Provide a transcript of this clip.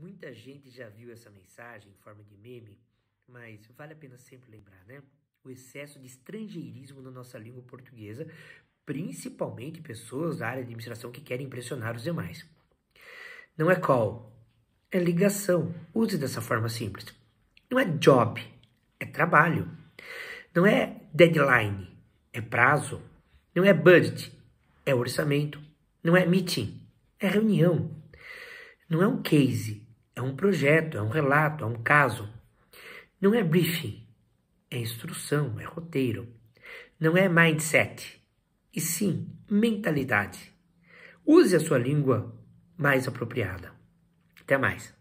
Muita gente já viu essa mensagem em forma de meme, mas vale a pena sempre lembrar, né? O excesso de estrangeirismo na nossa língua portuguesa, principalmente pessoas da área de administração que querem impressionar os demais. Não é call, é ligação. Use dessa forma simples. Não é job, é trabalho. Não é deadline, é prazo. Não é budget, é orçamento. Não é meeting, é reunião. Não é um case, projeto, é um relato, é um caso. Não é briefing, é instrução, é roteiro. Não é mindset, e sim mentalidade. Use a sua língua mais apropriada. Até mais.